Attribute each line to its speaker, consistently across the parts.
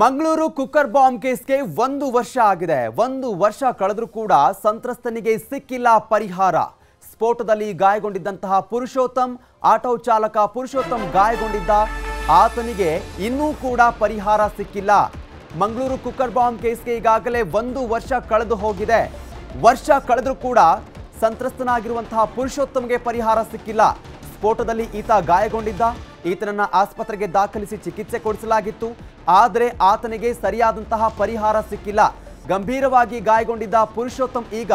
Speaker 1: Mangaluru cooker bomb ಕೇಸ್ಗೆ ಒಂದು ವರ್ಷ ಆಗಿದೆ ಒಂದು ವರ್ಷ ಕಳೆದರೂ ಕೂಡ ಸಂತ್ರಸ್ತನಿಗೆ ಸಿಕ್ಕಿಲ್ಲ ಪರಿಹಾರ ಸ್ಫೋಟದಲ್ಲಿ ಗಾಯಗೊಂಡಿದ್ದಂತಹ ಪುರುಷೋತ್ತಮ್ ಆಟೋ ಚಾಲಕ ಪುರುಷೋತ್ತಮ್ ಗಾಯಗೊಂಡಿದ್ದ ಆತನಿಗೆ ಇನ್ನೂ ಕೂಡ ಪರಿಹಾರ ಸಿಕ್ಕಿಲ್ಲ ಮಂಗಳೂರು ಕುಕ್ಕರ್ ಬಾಂಬ್ ಕೇಸ್ಗೆ ಈಗಾಗಲೇ ಒಂದು ವರ್ಷ ಕಳೆದು ಹೋಗಿದೆ ವರ್ಷ ಕಳೆದರೂ ಕೂಡ ಸಂತ್ರಸ್ತನಾಗಿರುವಂತಹ ಪುರುಷೋತ್ತಮ್ಗೆ ಪರಿಹಾರ ಸಿಕ್ಕಿಲ್ಲ ಸ್ಫೋಟದಲ್ಲಿ ಈತ ಗಾಯಗೊಂಡಿದ್ದ ಈತನನ್ನು ಆಸ್ಪತ್ರೆಗೆ ದಾಖಲಿಸಿ ಚಿಕಿತ್ಸೆ ಕೊಡಿಸಲಾಗಿತ್ತು ಆದರೆ ಆತನಿಗೆ ಸರಿಯಾದಂತಹ ಪರಿಹಾರ ಸಿಕ್ಕಿಲ್ಲ ಗಂಭೀರವಾಗಿ ಗಾಯಗೊಂಡಿದ್ದ ಪುರುಷೋತ್ತಮ್ ಈಗ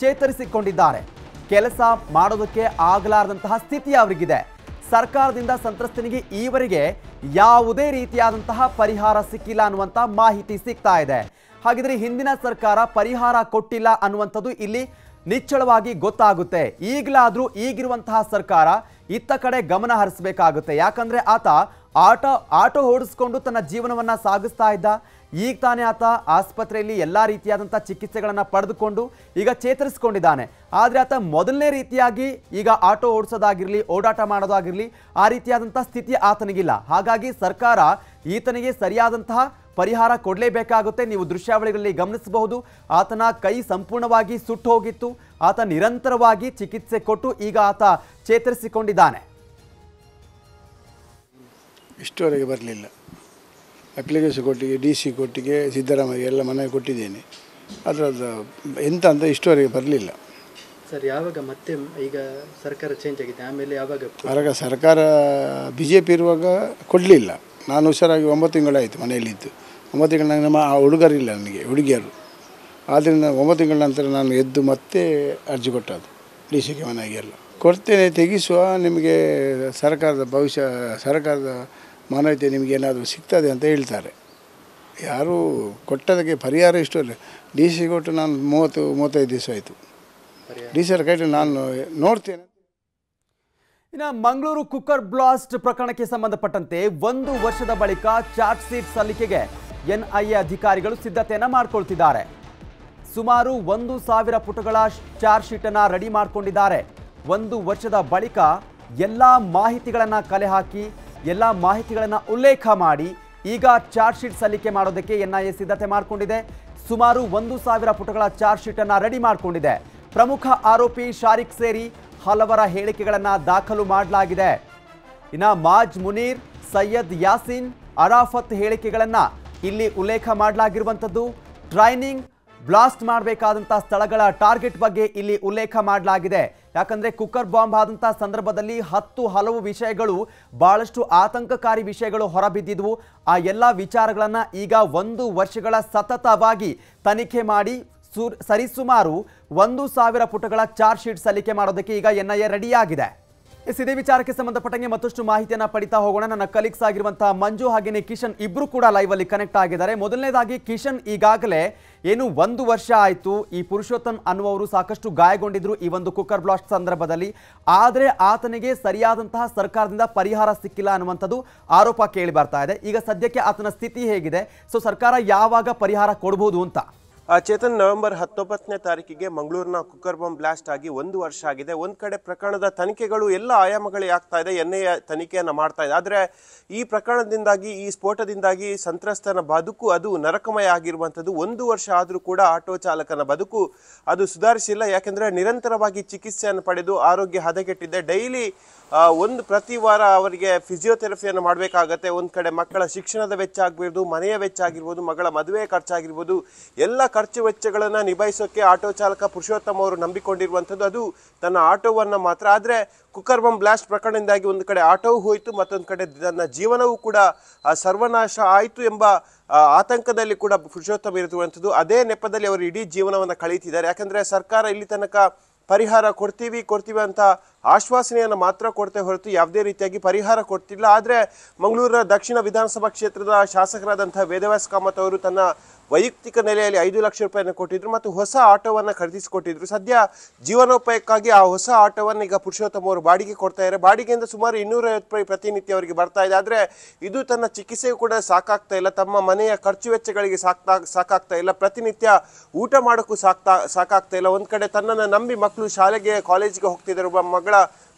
Speaker 1: ಚೇತರಿಸಿಕೊಂಡಿದ್ದಾರೆ ಕೆಲಸ ಮಾಡೋದಕ್ಕೆ ಆಗಲಾರದಂತಹ ಸ್ಥಿತಿ ಅವರಿಗಿದೆ ಸರ್ಕಾರದಿಂದ ಸಂತ್ರಸ್ತನಿಗೆ ಈವರೆಗೆ ಯಾವುದೇ ರೀತಿಯಾದಂತಹ ಪರಿಹಾರ ಸಿಕ್ಕಿಲ್ಲ ಅನ್ನುವಂಥ ಮಾಹಿತಿ ಸಿಗ್ತಾ ಇದೆ ಹಾಗಿದ್ರೆ ಹಿಂದಿನ ಸರ್ಕಾರ ಪರಿಹಾರ ಕೊಟ್ಟಿಲ್ಲ ಅನ್ನುವಂಥದ್ದು ಇಲ್ಲಿ ನಿಚ್ಚಳವಾಗಿ ಗೊತ್ತಾಗುತ್ತೆ ಈಗಲಾದರೂ ಈಗಿರುವಂತಹ ಸರ್ಕಾರ ಇತ್ತ ಕಡೆ ಗಮನ ಹರಿಸಬೇಕಾಗುತ್ತೆ ಯಾಕಂದರೆ ಆತ ಆಟೋ ಆಟೋ ಓಡಿಸ್ಕೊಂಡು ತನ್ನ ಜೀವನವನ್ನು ಸಾಗಿಸ್ತಾ ಇದ್ದ ಈಗ ತಾನೇ ಆತ ಆಸ್ಪತ್ರೆಯಲ್ಲಿ ಎಲ್ಲ ರೀತಿಯಾದಂಥ ಚಿಕಿತ್ಸೆಗಳನ್ನು ಪಡೆದುಕೊಂಡು ಈಗ ಚೇತರಿಸ್ಕೊಂಡಿದ್ದಾನೆ ಆದರೆ ಆತ ಮೊದಲನೇ ರೀತಿಯಾಗಿ ಈಗ ಆಟೋ ಓಡಿಸೋದಾಗಿರಲಿ ಓಡಾಟ ಮಾಡೋದಾಗಿರಲಿ ಆ ರೀತಿಯಾದಂಥ ಸ್ಥಿತಿ ಆತನಿಗಿಲ್ಲ ಹಾಗಾಗಿ ಸರ್ಕಾರ ಈತನಿಗೆ ಸರಿಯಾದಂತಹ ಪರಿಹಾರ ಕೊಡಲೇಬೇಕಾಗುತ್ತೆ ನೀವು ದೃಶ್ಯಾವಳಿಗಳಲ್ಲಿ ಗಮನಿಸಬಹುದು ಆತನ ಕೈ ಸಂಪೂರ್ಣವಾಗಿ ಸುಟ್ಟು ಹೋಗಿತ್ತು ಆತ ನಿರಂತರವಾಗಿ ಚಿಕಿತ್ಸೆ ಕೊಟ್ಟು ಈಗ ಆತ ಚೇತರಿಸಿಕೊಂಡಿದ್ದಾನೆ
Speaker 2: ಇಷ್ಟುವರೆಗೆ ಬರಲಿಲ್ಲ ಅಪ್ಲಿಕೇಶನ್ ಕೊಟ್ಟಿಗೆ ಡಿ ಸಿ ಕೊಟ್ಟಿಗೆ ಸಿದ್ದರಾಮಯ್ಯ ಎಲ್ಲ ಮನವಿ ಕೊಟ್ಟಿದ್ದೇನೆ ಅದರದ್ದು ಎಂತ ಅಂತ ಇಷ್ಟವರೆಗೆ ಬರಲಿಲ್ಲ
Speaker 1: ಸರ್ ಯಾವಾಗ ಮತ್ತೆ ಈಗ ಸರ್ಕಾರ ಚೇಂಜ್ ಆಗಿದೆ ಆಮೇಲೆ ಯಾವಾಗ
Speaker 2: ಆಗ ಸರ್ಕಾರ ಬಿ ಜೆ ಪಿ ಇರುವಾಗ ಕೊಡಲಿಲ್ಲ ನಾನು ಹುಷಾರಾಗಿ ಒಂಬತ್ತು ತಿಂಗಳಾಯಿತು ಮನೆಯಲ್ಲಿದ್ದು ಒಂಬತ್ತು ತಿಂಗಳ ನಮ್ಮ ಹುಡುಗರಿಲ್ಲ ನನಗೆ ಹುಡುಗಿಯರು ಆದ್ದರಿಂದ ಒಂಬತ್ತು ತಿಂಗಳ ನಂತರ ನಾನು ಎದ್ದು ಮತ್ತೆ ಅರ್ಜಿ ಕೊಟ್ಟದ್ದು ಡಿ ಸಿ ಕೆ ಎಲ್ಲ ಕೊಡ್ತೇನೆ ತೆಗೆಸುವ ನಿಮಗೆ ಸರ್ಕಾರದ ಭವಿಷ್ಯ ಸರ್ಕಾರದ ಮಾನವೀಯತೆ ನಿಮಗೆ ಏನಾದರೂ ಸಿಗ್ತದೆ ಅಂತ ಹೇಳ್ತಾರೆ ಯಾರೂ ಕೊಟ್ಟದಕ್ಕೆ ಪರಿಹಾರ ಇಷ್ಟು ಅಲ್ಲ ಡಿ ಸಿ ಕೊಟ್ಟು ನಾನು ಮೂವತ್ತು ಮೂವತ್ತೈದು ದಿವಸ ಆಯಿತು ಡಿ ಸಿ ಅವ್ರ ನಾನು ನೋಡ್ತೇನೆ
Speaker 1: ಇನ್ನು ಮಂಗಳೂರು ಕುಕ್ಕರ್ ಬ್ಲಾಸ್ಟ್ ಪ್ರಕರಣಕ್ಕೆ ಸಂಬಂಧಪಟ್ಟಂತೆ ಒಂದು ವರ್ಷದ ಬಳಿಕ ಚಾರ್ಜ್ ಶೀಟ್ ಸಲ್ಲಿಕೆಗೆ ಎನ್ಐಎ ಅಧಿಕಾರಿಗಳು ಸಿದ್ಧತೆಯನ್ನು ಮಾಡಿಕೊಳ್ತಿದ್ದಾರೆ ಸುಮಾರು ಒಂದು ಸಾವಿರ ಪುಟಗಳ ಚಾರ್ಜ್ ಶೀಟನ್ನು ರೆಡಿ ಮಾಡಿಕೊಂಡಿದ್ದಾರೆ ಒಂದು ವರ್ಷದ ಬಳಿಕ ಎಲ್ಲ ಮಾಹಿತಿಗಳನ್ನು ಕಲೆ ಹಾಕಿ ಎಲ್ಲ ಮಾಹಿತಿಗಳನ್ನು ಉಲ್ಲೇಖ ಮಾಡಿ ಈಗ ಚಾರ್ಜ್ ಶೀಟ್ ಸಲ್ಲಿಕೆ ಮಾಡೋದಕ್ಕೆ ಎನ್ ಐ ಎ ಸಿದ್ಧತೆ ಮಾಡಿಕೊಂಡಿದೆ ಸುಮಾರು ಒಂದು ಸಾವಿರ ಪುಟಗಳ ಚಾರ್ಜ್ ಶೀಟನ್ನು ರೆಡಿ ಮಾಡಿಕೊಂಡಿದೆ ಪ್ರಮುಖ ಆರೋಪಿ ಶಾರಿಕ್ ಸೇರಿ ಹಲವರ ಹೇಳಿಕೆಗಳನ್ನು ದಾಖಲು ಮಾಡಲಾಗಿದೆ ಇನ್ನು ಮಾಜ್ ಮುನೀರ್ ಸೈಯದ್ ಯಾಸಿನ್ ಅರಾಫತ್ ಹೇಳಿಕೆಗಳನ್ನು ಇಲ್ಲಿ ಉಲ್ಲೇಖ ಮಾಡಲಾಗಿರುವಂಥದ್ದು ಟ್ರೈನಿಂಗ್ ಬ್ಲಾಸ್ಟ್ ಮಾಡಬೇಕಾದಂಥ ಸ್ಥಳಗಳ ಟಾರ್ಗೆಟ್ ಬಗ್ಗೆ ಇಲ್ಲಿ ಉಲ್ಲೇಖ ಮಾಡಲಾಗಿದೆ ಯಾಕಂದರೆ ಕುಕ್ಕರ್ ಬಾಂಬ್ ಆದಂಥ ಸಂದರ್ಭದಲ್ಲಿ ಹತ್ತು ಹಲವು ವಿಷಯಗಳು ಬಹಳಷ್ಟು ಆತಂಕಕಾರಿ ವಿಷಯಗಳು ಹೊರಬಿದ್ದಿದ್ವು ಆ ಎಲ್ಲ ವಿಚಾರಗಳನ್ನು ಈಗ ಒಂದು ವರ್ಷಗಳ ಸತತವಾಗಿ ತನಿಖೆ ಮಾಡಿ ಸು ಸರಿಸುಮಾರು ಒಂದು ಸಾವಿರ ಪುಟಗಳ ಚಾರ್ಜ್ ಶೀಟ್ ಸಲ್ಲಿಕೆ ಮಾಡೋದಕ್ಕೆ ಈಗ ಎನ್ ಐ ರೆಡಿಯಾಗಿದೆ ಎಸ್ ವಿಚಾರಕ್ಕೆ ಸಂಬಂಧಪಟ್ಟಂಗೆ ಮತ್ತಷ್ಟು ಮಾಹಿತಿಯನ್ನ ಪಡಿತಾ ಹೋಗೋಣ ನನ್ನ ಕಲೀಗ್ಸ್ ಆಗಿರುವಂತಹ ಮಂಜು ಹಾಗೇನೆ ಕಿಶನ್ ಇಬ್ರು ಕೂಡ ಲೈವ್ ಅಲ್ಲಿ ಕನೆಕ್ಟ್ ಆಗಿದ್ದಾರೆ ಮೊದಲನೇದಾಗಿ ಕಿಶನ್ ಈಗಾಗಲೇ ಏನು ಒಂದು ವರ್ಷ ಆಯಿತು ಈ ಪುರುಷೋತ್ತಮ್ ಅನ್ನುವರು ಸಾಕಷ್ಟು ಗಾಯಗೊಂಡಿದ್ರು ಈ ಒಂದು ಕುಕ್ಕರ್ ಬ್ಲಾಸ್ಟ್ ಸಂದರ್ಭದಲ್ಲಿ ಆದರೆ ಆತನಿಗೆ ಸರಿಯಾದಂತಹ ಸರ್ಕಾರದಿಂದ ಪರಿಹಾರ ಸಿಕ್ಕಿಲ್ಲ ಅನ್ನುವಂಥದ್ದು ಆರೋಪ ಕೇಳಿ ಬರ್ತಾ ಇದೆ ಈಗ ಸದ್ಯಕ್ಕೆ ಆತನ ಸ್ಥಿತಿ ಹೇಗಿದೆ ಸೊ ಸರ್ಕಾರ ಯಾವಾಗ ಪರಿಹಾರ ಕೊಡಬಹುದು ಅಂತ
Speaker 2: ಆ ಚೇತನ್ ನವೆಂಬರ್ ಹತ್ತೊಂಬತ್ತನೇ ತಾರೀಕಿಗೆ ಮಂಗಳೂರಿನ ಕುಕ್ಕರ್ ಬಾಂಬ್ ಬ್ಲಾಸ್ಟ್ ಆಗಿ ಒಂದು ವರ್ಷ ಆಗಿದೆ ಒಂದು ಕಡೆ ಪ್ರಕರಣದ ತನಿಖೆಗಳು ಎಲ್ಲ ಆಯಾಮಗಳಿಗೆ ಆಗ್ತಾ ಇದೆ ಎನ್ ಐ ತನಿಖೆಯನ್ನು ಮಾಡ್ತಾ ಇದೆ ಆದರೆ ಈ ಪ್ರಕರಣದಿಂದಾಗಿ ಈ ಸ್ಫೋಟದಿಂದಾಗಿ ಸಂತ್ರಸ್ತನ ಬದುಕು ಅದು ನರಕಮಯ ಆಗಿರುವಂಥದ್ದು ಒಂದು ವರ್ಷ ಆದರೂ ಕೂಡ ಆಟೋ ಚಾಲಕನ ಬದುಕು ಅದು ಸುಧಾರಿಸಿಲ್ಲ ಯಾಕೆಂದರೆ ನಿರಂತರವಾಗಿ ಚಿಕಿತ್ಸೆಯನ್ನು ಪಡೆದು ಆರೋಗ್ಯ ಹದಗೆಟ್ಟಿದ್ದೆ ಡೈಲಿ ಒಂದು ಪ್ರತಿ ವಾರ ಅವರಿಗೆ ಫಿಸಿಯೋಥೆರಪಿಯನ್ನು ಮಾಡಬೇಕಾಗತ್ತೆ ಒಂದು ಕಡೆ ಮಕ್ಕಳ ಶಿಕ್ಷಣದ ವೆಚ್ಚ ಆಗಬಹುದು ಮನೆಯ ವೆಚ್ಚ ಆಗಿರ್ಬೋದು ಮಗಳ ಮದುವೆ ಖರ್ಚಾಗಿರ್ಬೋದು ಎಲ್ಲ ಖರ್ಚು ವೆಚ್ಚಗಳನ್ನು ನಿಭಾಯಿಸೋಕ್ಕೆ ಆಟೋ ಚಾಲಕ ಪುರುಷೋತ್ತಮ ಅವರು ನಂಬಿಕೊಂಡಿರುವಂಥದ್ದು ಅದು ತನ್ನ ಆಟೋವನ್ನು ಮಾತ್ರ ಆದರೆ ಕುಕ್ಕರ್ ಬಾಂಬ್ ಬ್ಲಾಸ್ಟ್ ಪ್ರಕರಣದಿಂದಾಗಿ ಒಂದು ಕಡೆ ಆಟೋವು ಹೋಯಿತು ಮತ್ತೊಂದು ಕಡೆ ತನ್ನ ಜೀವನವೂ ಕೂಡ ಸರ್ವನಾಶ ಆಯಿತು ಎಂಬ ಆತಂಕದಲ್ಲಿ ಕೂಡ ಪುರುಷೋತ್ತಮ ಇರುವಂಥದ್ದು ಅದೇ ನೆಪದಲ್ಲಿ ಅವರು ಇಡೀ ಜೀವನವನ್ನು ಕಳೀತಿದ್ದಾರೆ ಯಾಕಂದರೆ ಸರ್ಕಾರ ಇಲ್ಲಿ ತನಕ ಪರಿಹಾರ ಕೊಡ್ತೀವಿ ಕೊಡ್ತೀವಿ ಅಂತ ಆಶ್ವಾಸನೆಯನ್ನು ಮಾತ್ರ ಕೊಡ್ತೆ ಹೊರತು ಯಾವುದೇ ರೀತಿಯಾಗಿ ಪರಿಹಾರ ಕೊಡ್ತಿಲ್ಲ ಆದರೆ ಮಂಗಳೂರಿನ ದಕ್ಷಿಣ ವಿಧಾನಸಭಾ ಕ್ಷೇತ್ರದ ಶಾಸಕರಾದಂಥ ವೇದವ್ಯಾಸ ಕಾಮತ್ ಅವರು ತನ್ನ ವೈಯಕ್ತಿಕ ನೆಲೆಯಲ್ಲಿ ಐದು ಲಕ್ಷ ರೂಪಾಯಿಯನ್ನು ಕೊಟ್ಟಿದ್ರು ಮತ್ತು ಹೊಸ ಆಟೋವನ್ನು ಖರೀದಿಸಿಕೊಟ್ಟಿದ್ರು ಸದ್ಯ ಜೀವನೋಪಾಯಕ್ಕಾಗಿ ಆ ಹೊಸ ಆಟೋವನ್ನು ಈಗ ಪುರುಷೋತ್ತಮ ಅವರು ಬಾಡಿಗೆ ಕೊಡ್ತಾ ಇದ್ದಾರೆ ಬಾಡಿಗೆಯಿಂದ ಸುಮಾರು ಇನ್ನೂರೈವತ್ತು ರೂಪಾಯಿ ಪ್ರತಿನಿತ್ಯ ಅವರಿಗೆ ಬರ್ತಾ ಇದೆ ಆದರೆ ಇದು ತನ್ನ ಚಿಕಿತ್ಸೆಗೂ ಕೂಡ ಸಾಕಾಗ್ತಾ ಇಲ್ಲ ತಮ್ಮ ಮನೆಯ ಖರ್ಚು ವೆಚ್ಚಗಳಿಗೆ ಸಾಕ್ತಾ ಸಾಕಾಗ್ತಾ ಇಲ್ಲ ಪ್ರತಿನಿತ್ಯ ಊಟ ಮಾಡೋಕ್ಕೂ ಸಾಕ್ತಾ ಸಾಕಾಗ್ತಾ ಇಲ್ಲ ಒಂದು ಕಡೆ ತನ್ನನ್ನು ನಂಬಿ ಮಕ್ಕಳು ಶಾಲೆಗೆ ಕಾಲೇಜಿಗೆ ಹೋಗ್ತಿದ್ದಾರೆ ಒಬ್ಬ ಮಗಳ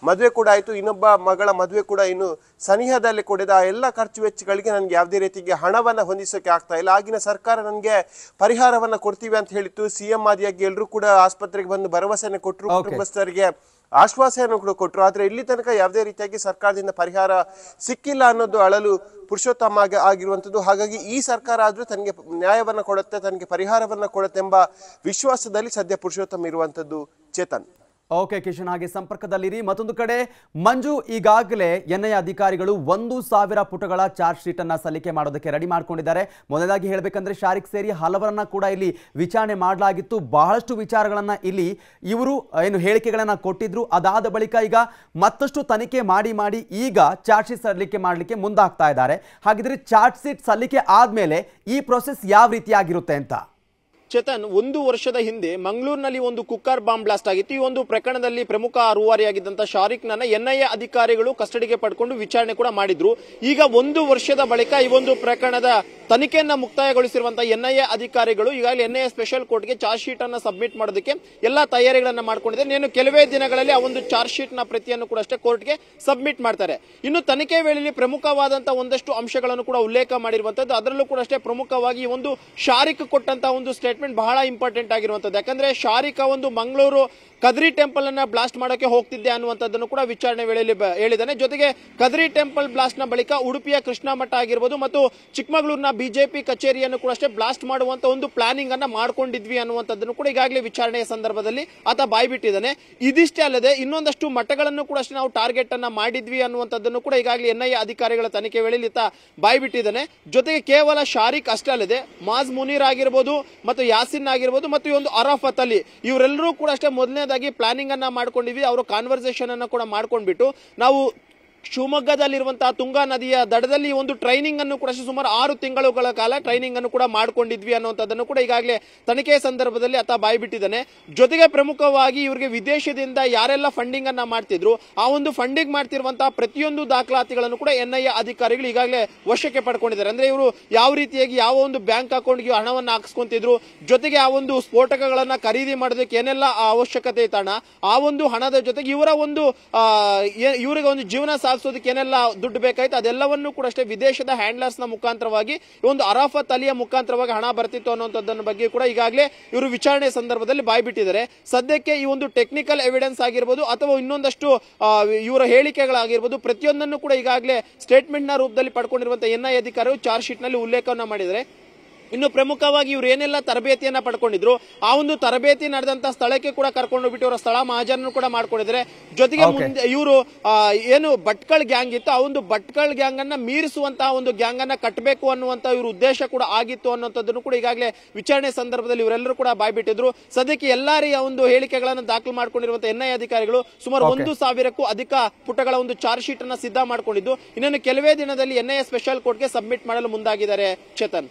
Speaker 2: ಮದುವೆ ಕೂಡ ಆಯಿತು ಇನ್ನೊಬ್ಬ ಮಗಳ ಮದುವೆ ಕೂಡ ಇನ್ನು ಸನಿಹದಲ್ಲಿ ಕೊಡಿದ ಆ ಎಲ್ಲ ಖರ್ಚು ವೆಚ್ಚಗಳಿಗೆ ನನಗೆ ಯಾವುದೇ ರೀತಿಗೆ ಹಣವನ್ನು ಹೊಂದಿಸೋಕೆ ಆಗ್ತಾ ಇಲ್ಲ ಆಗಿನ ಸರ್ಕಾರ ನನಗೆ ಪರಿಹಾರವನ್ನು ಕೊಡ್ತೀವಿ ಅಂತ ಹೇಳಿತ್ತು ಸಿ ಎಂ ಆದಿಯಾಗಿ ಎಲ್ಲರೂ ಕೂಡ ಆಸ್ಪತ್ರೆಗೆ ಬಂದು ಭರವಸೆಯನ್ನು ಕೊಟ್ಟರು ಕುಟುಂಬಸ್ಥರಿಗೆ ಆಶ್ವಾಸನೂ ಕೂಡ ಕೊಟ್ಟರು ಆದರೆ ಇಲ್ಲಿ ತನಕ ಯಾವುದೇ ರೀತಿಯಾಗಿ ಸರ್ಕಾರದಿಂದ ಪರಿಹಾರ ಸಿಕ್ಕಿಲ್ಲ ಅನ್ನೋದು ಅಳಲು ಪುರುಷೋತ್ತಮ ಆಗಿರುವಂಥದ್ದು ಹಾಗಾಗಿ ಈ ಸರ್ಕಾರ ಆದರೂ ತನಗೆ ನ್ಯಾಯವನ್ನು ಕೊಡುತ್ತೆ ತನಗೆ ಪರಿಹಾರವನ್ನು ಕೊಡುತ್ತೆ ಎಂಬ ವಿಶ್ವಾಸದಲ್ಲಿ ಸದ್ಯ ಪುರುಷೋತ್ತಮ ಇರುವಂಥದ್ದು
Speaker 1: ಚೇತನ್ ಓಕೆ ಕಿಶನ್ ಹಾಗೆ ಸಂಪರ್ಕದಲ್ಲಿರಿ ಮತ್ತೊಂದು ಕಡೆ ಮಂಜು ಈಗಾಗಲೇ ಎನ್ಐ ಅಧಿಕಾರಿಗಳು ಒಂದು ಸಾವಿರ ಪುಟಗಳ ಚಾರ್ಜ್ ಶೀಟ್ ಅನ್ನ ಸಲ್ಲಿಕೆ ಮಾಡೋದಕ್ಕೆ ರೆಡಿ ಮಾಡ್ಕೊಂಡಿದ್ದಾರೆ ಮೊದಲಾಗಿ ಹೇಳಬೇಕಂದ್ರೆ ಶಾರೀಖ್ ಸೇರಿ ಹಲವರನ್ನ ಕೂಡ ಇಲ್ಲಿ ವಿಚಾರಣೆ ಮಾಡಲಾಗಿತ್ತು ಬಹಳಷ್ಟು ವಿಚಾರಗಳನ್ನ ಇಲ್ಲಿ ಇವರು ಏನು ಹೇಳಿಕೆಗಳನ್ನ ಕೊಟ್ಟಿದ್ರು ಅದಾದ ಬಳಿಕ ಈಗ ಮತ್ತಷ್ಟು ತನಿಖೆ ಮಾಡಿ ಮಾಡಿ ಈಗ ಚಾರ್ಜ್ ಶೀಟ್ ಸಲ್ಲಿಕೆ ಮಾಡಲಿಕ್ಕೆ ಮುಂದಾಗ್ತಾ ಇದ್ದಾರೆ ಹಾಗಿದ್ರೆ ಚಾರ್ಜ್ ಶೀಟ್ ಸಲ್ಲಿಕೆ ಆದ್ಮೇಲೆ ಈ ಪ್ರೊಸೆಸ್ ಯಾವ ರೀತಿಯಾಗಿರುತ್ತೆ ಅಂತ
Speaker 3: ಚೇತನ್ ಒಂದು ವರ್ಷದ ಹಿಂದೆ ಮಂಗಳೂರಿನಲ್ಲಿ ಒಂದು ಕುಕ್ಕರ್ ಬಾಂಬ್ ಬ್ಲಾಸ್ಟ್ ಆಗಿತ್ತು ಈ ಒಂದು ಪ್ರಕರಣದಲ್ಲಿ ಪ್ರಮುಖ ರೂವಾರಿಯಾಗಿದ್ದಂತ ಶಾರಿಕ್ ನನ್ನ ಎನ್ಐಎ ಅಧಿಕಾರಿಗಳು ಕಸ್ಟಡಿಗೆ ಪಡ್ಕೊಂಡು ವಿಚಾರಣೆ ಕೂಡ ಮಾಡಿದ್ರು ಈಗ ಒಂದು ವರ್ಷದ ಬಳಿಕ ಈ ಒಂದು ಪ್ರಕರಣದ ತನಿಖೆಯನ್ನ ಮುಕ್ತಾಯಗೊಳಿಸಿರುವಂತಹ ಎನ್ಐಎ ಅಧಿಕಾರಿಗಳು ಈಗಾಗಲೇ ಎನ್ಐಎ ಸ್ಪೆಷಲ್ ಕೋರ್ಟ್ಗೆ ಚಾರ್ಜ್ ಶೀಟ್ ಅನ್ನ ಸಬ್ಮಿಟ್ ಮಾಡೋದಕ್ಕೆ ಎಲ್ಲಾ ತಯಾರಿಗಳನ್ನ ಮಾಡ್ಕೊಂಡಿದೆ ನೀನು ಕೆಲವೇ ದಿನಗಳಲ್ಲಿ ಆ ಒಂದು ಚಾರ್ಜ್ ಶೀಟ್ ನ ಪ್ರತಿಯನ್ನು ಕೂಡ ಅಷ್ಟೇ ಕೋರ್ಟ್ಗೆ ಸಬ್ಮಿಟ್ ಮಾಡ್ತಾರೆ ಇನ್ನು ತನಿಖೆ ವೇಳೆಯಲ್ಲಿ ಪ್ರಮುಖವಾದಂತಹ ಒಂದಷ್ಟು ಅಂಶಗಳನ್ನು ಕೂಡ ಉಲ್ಲೇಖ ಮಾಡಿರುವಂತದ್ದು ಅದರಲ್ಲೂ ಕೂಡ ಅಷ್ಟೇ ಪ್ರಮುಖವಾಗಿ ಒಂದು ಶಾರಿಕ್ ಕೊಟ್ಟಂತಹ ಒಂದು ಸ್ಟೇಟ್ಮೆಂಟ್ ಬಹಳ ಇಂಪಾರ್ಟೆಂಟ್ ಆಗಿರುವಂಥದ್ದು ಯಾಕಂದ್ರೆ ಶಾರಿಕಾ ಒಂದು ಮಂಗಳೂರು ಕದ್ರಿ ಟೆಂಪಲ್ ಅನ್ನ ಬ್ಲಾಸ್ಟ್ ಮಾಡೋಕ್ಕೆ ಹೋಗ್ತಿದ್ದೆ ಅನ್ನುವಂಥದ್ದನ್ನು ಕೂಡ ವಿಚಾರಣೆ ವೇಳೆಯಲ್ಲಿ ಹೇಳಿದ್ದಾನೆ ಜೊತೆಗೆ ಕದ್ರಿ ಟೆಂಪಲ್ ಬ್ಲಾಸ್ಟ್ ನ ಬಳಿಕ ಉಡುಪಿಯ ಕೃಷ್ಣ ಮಠ ಆಗಿರ್ಬೋದು ಮತ್ತು ಚಿಕ್ಕಮಗಳೂರಿನ ಬಿಜೆಪಿ ಕಚೇರಿಯನ್ನು ಕೂಡ ಅಷ್ಟೇ ಬ್ಲಾಸ್ಟ್ ಮಾಡುವಂತ ಒಂದು ಪ್ಲಾನಿಂಗ್ ಅನ್ನ ಮಾಡ್ಕೊಂಡಿದ್ವಿ ಅನ್ನುವಂಥದ್ದನ್ನು ಕೂಡ ಈಗಾಗಲೇ ವಿಚಾರಣೆಯ ಸಂದರ್ಭದಲ್ಲಿ ಆತ ಬಾಯ್ಬಿಟ್ಟಿದ್ದಾನೆ ಇದಿಷ್ಟೇ ಅಲ್ಲದೆ ಇನ್ನೊಂದಷ್ಟು ಮಠಗಳನ್ನು ಕೂಡ ಅಷ್ಟೇ ನಾವು ಟಾರ್ಗೆಟ್ ಅನ್ನ ಮಾಡಿದ್ವಿ ಅನ್ನುವಂಥದ್ದನ್ನು ಕೂಡ ಈಗಾಗಲೇ ಎನ್ಐಎ ಅಧಿಕಾರಿಗಳ ತನಿಖೆ ವೇಳೆಯಲ್ಲಿ ಬಾಯಿ ಬಾಯ್ಬಿಟ್ಟಿದ್ದಾನೆ ಜೊತೆಗೆ ಕೇವಲ ಶಾರಿಕ್ ಅಷ್ಟೇ ಅಲ್ಲದೆ ಮಾಜ್ ಮುನೀರ್ ಆಗಿರ್ಬೋದು ಮತ್ತು ಯಾಸಿನ್ ಆಗಿರ್ಬೋದು ಮತ್ತು ಈ ಒಂದು ಅರಾಫತ್ ಅಲ್ಲಿ ಇವರೆಲ್ಲರೂ ಕೂಡ ಅಷ್ಟೇ ಮೊದಲನೇದಾಗಿ ಪ್ಲಾನಿಂಗ್ ಅನ್ನ ಮಾಡ್ಕೊಂಡಿವಿ ಅವರು ಕಾನ್ವರ್ಸೇಷನ್ ಅನ್ನ ಕೂಡ ಮಾಡ್ಕೊಂಡ್ಬಿಟ್ಟು ನಾವು ಶಿವಮೊಗ್ಗದಲ್ಲಿರುವಂತಹ ತುಂಗಾ ನದಿಯ ದಡದಲ್ಲಿ ಒಂದು ಟ್ರೈನಿಂಗ್ ಅನ್ನು ಕೂಡ ಸುಮಾರು ಆರು ತಿಂಗಳುಗಳ ಕಾಲ ಟ್ರೈನಿಂಗ್ ಅನ್ನು ಕೂಡ ಮಾಡಿಕೊಂಡಿದ್ವಿ ಅನ್ನುವಂಥದ್ದನ್ನು ಕೂಡ ಈಗಾಗಲೇ ತನಿಖೆ ಸಂದರ್ಭದಲ್ಲಿ ಆತ ಬಾಯಿ ಬಿಟ್ಟಿದ್ದಾನೆ ಜೊತೆಗೆ ಪ್ರಮುಖವಾಗಿ ಇವರಿಗೆ ವಿದೇಶದಿಂದ ಯಾರೆಲ್ಲ ಫಂಡಿಂಗ್ ಅನ್ನ ಮಾಡ್ತಿದ್ರು ಆ ಒಂದು ಫಂಡಿಂಗ್ ಮಾಡ್ತಿರುವಂತಹ ಪ್ರತಿಯೊಂದು ದಾಖಲಾತಿಗಳನ್ನು ಕೂಡ ಎನ್ಐಎ ಅಧಿಕಾರಿಗಳು ಈಗಾಗಲೇ ವಶಕ್ಕೆ ಪಡ್ಕೊಂಡಿದ್ದಾರೆ ಅಂದ್ರೆ ಇವರು ಯಾವ ರೀತಿಯಾಗಿ ಯಾವ ಒಂದು ಬ್ಯಾಂಕ್ ಅಕೌಂಟ್ಗೆ ಹಣವನ್ನು ಹಾಕಿಸ್ಕೊಂತಿದ್ರು ಜೊತೆಗೆ ಆ ಒಂದು ಸ್ಫೋಟಕಗಳನ್ನ ಖರೀದಿ ಮಾಡೋದಕ್ಕೆ ಏನೆಲ್ಲ ಅವಶ್ಯಕತೆ ಇತ್ತಣ್ಣ ಆ ಒಂದು ಹಣದ ಜೊತೆಗೆ ಇವರ ಒಂದು ಇವರಿಗೆ ಒಂದು ಜೀವನ ಸಾಧಿಸೋದಕ್ಕೆ ಏನೆಲ್ಲ ದುಡ್ಡು ಬೇಕಾಯ್ತು ಅದೆಲ್ಲವನ್ನು ಕೂಡ ಅಷ್ಟೇ ವಿದೇಶದ ಹ್ಯಾಂಡ್ಲರ್ಸ್ ನ ಮುಖಾಂತರವಾಗಿ ಒಂದು ಅರಾಫತ್ ಅಲಿಯ ಮುಖಾಂತರವಾಗಿ ಹಣ ಬರ್ತಿತ್ತು ಅನ್ನುವಂಥದ್ದನ್ನ ಬಗ್ಗೆ ಕೂಡ ಈಗಾಗಲೇ ಇವರು ವಿಚಾರಣೆ ಸಂದರ್ಭದಲ್ಲಿ ಬಾಯ್ಬಿಟ್ಟಿದ್ದಾರೆ ಸದ್ಯಕ್ಕೆ ಈ ಒಂದು ಟೆಕ್ನಿಕಲ್ ಎವಿಡೆನ್ಸ್ ಆಗಿರ್ಬೋದು ಅಥವಾ ಇನ್ನೊಂದಷ್ಟು ಇವರ ಹೇಳಿಕೆಗಳಾಗಿರ್ಬೋದು ಪ್ರತಿಯೊಂದನ್ನು ಕೂಡ ಈಗಾಗಲೇ ಸ್ಟೇಟ್ಮೆಂಟ್ ನ ರೂಪದಲ್ಲಿ ಪಡ್ಕೊಂಡಿರುವಂತಹ ಎನ್ಐ ಅಧಿಕಾರಿಗಳು ಚಾರ್ಜ್ ಶೀಟ್ ನಲ್ಲಿ ಉಲ್ಲೇಖವನ್ನು ಮಾಡಿದ್ದಾರೆ ಇನ್ನು ಪ್ರಮುಖವಾಗಿ ಇವರು ಏನೆಲ್ಲ ತರಬೇತಿಯನ್ನ ಪಡ್ಕೊಂಡಿದ್ರು ಆ ಒಂದು ತರಬೇತಿ ನಡೆದಂತ ಸ್ಥಳಕ್ಕೆ ಕೂಡ ಕರ್ಕೊಂಡು ಬಿಟ್ಟು ಇವರ ಸ್ಥಳ ಮಹಾಜನ ಕೂಡ ಮಾಡ್ಕೊಂಡಿದ್ರೆ ಜೊತೆಗೆ ಮುಂದೆ ಇವರು ಏನು ಭಟ್ಕಳ್ ಗ್ಯಾಂಗ್ ಇತ್ತು ಆ ಒಂದು ಭಟ್ಕಳ್ ಗ್ಯಾಂಗ್ ಅನ್ನ ಮೀರಿಸುವಂತಹ ಒಂದು ಗ್ಯಾಂಗ್ ಅನ್ನ ಕಟ್ಟಬೇಕು ಅನ್ನುವಂತ ಇವರ ಉದ್ದೇಶ ಕೂಡ ಆಗಿತ್ತು ಅನ್ನುವಂಥದ್ದನ್ನು ಕೂಡ ಈಗಾಗಲೇ ವಿಚಾರಣೆ ಸಂದರ್ಭದಲ್ಲಿ ಇವರೆಲ್ಲರೂ ಕೂಡ ಬಾಯ್ಬಿಟ್ಟಿದ್ರು ಸದ್ಯಕ್ಕೆ ಆ ಒಂದು ಹೇಳಿಕೆಗಳನ್ನು ದಾಖಲು ಮಾಡಿಕೊಂಡಿರುವಂತಹ ಎನ್ಐ ಅಧಿಕಾರಿಗಳು ಸುಮಾರು ಒಂದು ಸಾವಿರಕ್ಕೂ ಅಧಿಕ ಪುಟಗಳ ಒಂದು ಚಾರ್ಜ್ ಶೀಟ್ ಅನ್ನ ಸಿದ್ಧ ಮಾಡಿಕೊಂಡಿದ್ದು ಇನ್ನೊಂದು ಕೆಲವೇ ದಿನದಲ್ಲಿ ಎನ್ಐಎ ಸ್ಪೆಷಲ್ ಕೋರ್ಟ್ಗೆ ಸಬ್ಮಿಟ್ ಮಾಡಲು ಮುಂದಾಗಿದ್ದಾರೆ Chetan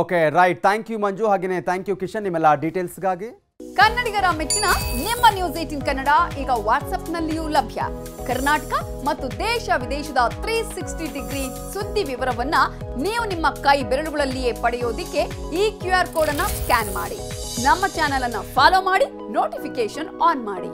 Speaker 1: okay right thank you Manju ಹಾಗೇನೆ ಥ್ಯಾಂಕ್ ಯು ಕಿಶನ್ ನಿಮ್ಮೆಲ್ಲ ಡೀಟೇಲ್ಸ್ಗಾಗಿ ಕನ್ನಡಿಗರ ಮೆಚ್ಚಿನ ನಿಮ್ಮ ನ್ಯೂಸ್ ಏಟಿನ್ ಕನ್ನಡ ಈಗ ನಲ್ಲಿಯೂ ಲಭ್ಯ ಕರ್ನಾಟಕ ಮತ್ತು ದೇಶ ವಿದೇಶದ ತ್ರೀ ಸಿಕ್ಸ್ಟಿ ಡಿಗ್ರಿ ಸುದ್ದಿ ವಿವರವನ್ನ ನೀವು ನಿಮ್ಮ ಕೈ ಬೆರಳುಗಳಲ್ಲಿಯೇ ಪಡೆಯೋದಿಕ್ಕೆ ಈ ಕ್ಯೂ ಆರ್ ಕೋಡ್ ಅನ್ನ ಸ್ಕ್ಯಾನ್ ಮಾಡಿ ನಮ್ಮ ಚಾನೆಲ್ ಅನ್ನ ಫಾಲೋ ಮಾಡಿ ನೋಟಿಫಿಕೇಶನ್ ಆನ್ ಮಾಡಿ